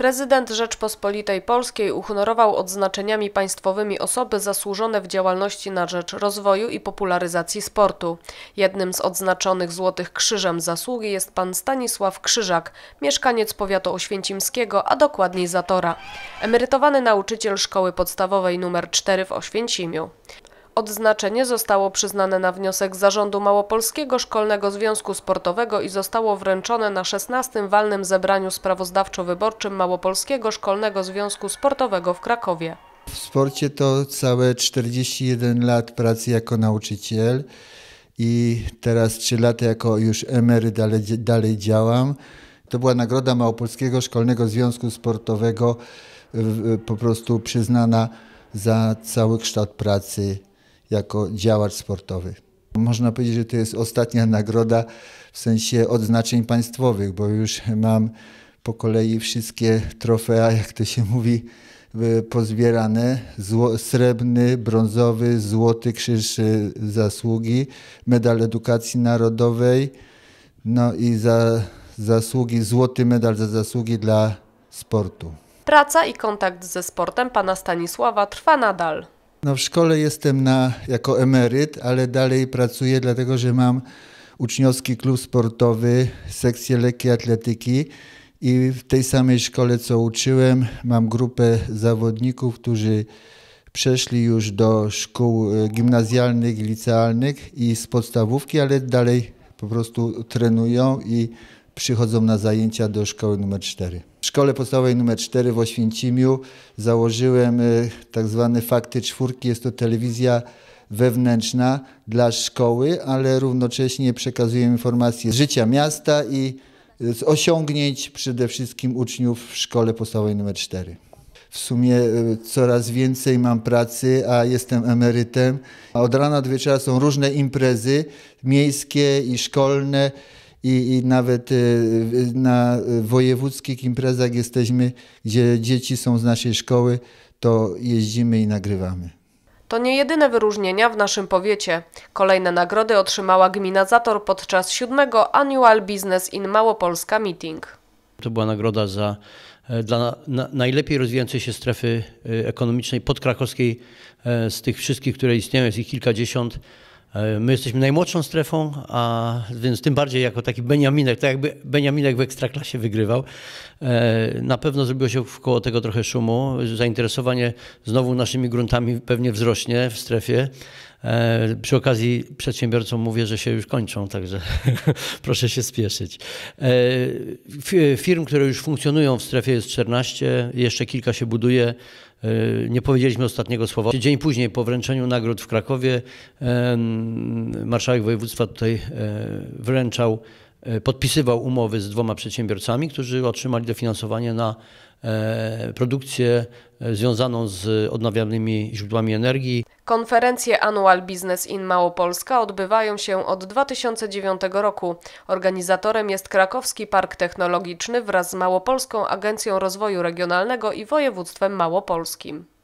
Prezydent Rzeczpospolitej Polskiej uhonorował odznaczeniami państwowymi osoby zasłużone w działalności na rzecz rozwoju i popularyzacji sportu. Jednym z odznaczonych Złotych Krzyżem Zasługi jest pan Stanisław Krzyżak, mieszkaniec powiatu oświęcimskiego, a dokładniej Zatora. Emerytowany nauczyciel szkoły podstawowej nr 4 w Oświęcimiu. Odznaczenie zostało przyznane na wniosek Zarządu Małopolskiego Szkolnego Związku Sportowego i zostało wręczone na 16. walnym zebraniu sprawozdawczo-wyborczym Małopolskiego Szkolnego Związku Sportowego w Krakowie. W sporcie to całe 41 lat pracy jako nauczyciel i teraz 3 lata jako już emery dalej, dalej działam. To była nagroda Małopolskiego Szkolnego Związku Sportowego po prostu przyznana za cały kształt pracy jako działacz sportowy. Można powiedzieć, że to jest ostatnia nagroda w sensie odznaczeń państwowych, bo już mam po kolei wszystkie trofea, jak to się mówi, e, pozbierane. Zło, srebrny, brązowy, złoty krzyż e, zasługi, medal edukacji narodowej, no i za zasługi, złoty medal za zasługi dla sportu. Praca i kontakt ze sportem pana Stanisława trwa nadal. No w szkole jestem na, jako emeryt, ale dalej pracuję, dlatego że mam uczniowski klub sportowy, sekcję lekkiej atletyki i w tej samej szkole, co uczyłem, mam grupę zawodników, którzy przeszli już do szkół e, gimnazjalnych, licealnych i z podstawówki, ale dalej po prostu trenują i przychodzą na zajęcia do szkoły numer 4. W szkole podstawowej numer 4 w Oświęcimiu założyłem y, tak zwane fakty czwórki. Jest to telewizja wewnętrzna dla szkoły, ale równocześnie przekazuję informacje z życia miasta i z osiągnięć przede wszystkim uczniów w szkole podstawowej numer 4 w sumie y, coraz więcej mam pracy, a jestem emerytem. Od rana do wieczora są różne imprezy miejskie i szkolne i, i nawet y, y, na wojewódzkich imprezach jesteśmy, gdzie dzieci są z naszej szkoły, to jeździmy i nagrywamy. To nie jedyne wyróżnienia w naszym powiecie. Kolejne nagrody otrzymała gmina Zator podczas siódmego Annual Business in Małopolska Meeting. To była nagroda za e, dla na, najlepiej rozwijającej się strefy e, ekonomicznej podkrakowskiej e, z tych wszystkich, które istnieją, jest ich kilkadziesiąt. E, my jesteśmy najmłodszą strefą, a więc tym bardziej jako taki Beniaminek, tak jakby Beniaminek w ekstraklasie wygrywał. E, na pewno zrobiło się wkoło tego trochę szumu. Zainteresowanie znowu naszymi gruntami pewnie wzrośnie w strefie. E, przy okazji przedsiębiorcom mówię, że się już kończą, także proszę się spieszyć. E, firm, które już funkcjonują w strefie jest 14, jeszcze kilka się buduje. E, nie powiedzieliśmy ostatniego słowa. Dzień później po wręczeniu nagród w Krakowie marszałek województwa tutaj wręczał E, podpisywał umowy z dwoma przedsiębiorcami, którzy otrzymali dofinansowanie na e, produkcję e, związaną z odnawialnymi źródłami energii. Konferencje Annual Business in Małopolska odbywają się od 2009 roku. Organizatorem jest Krakowski Park Technologiczny wraz z Małopolską Agencją Rozwoju Regionalnego i Województwem Małopolskim.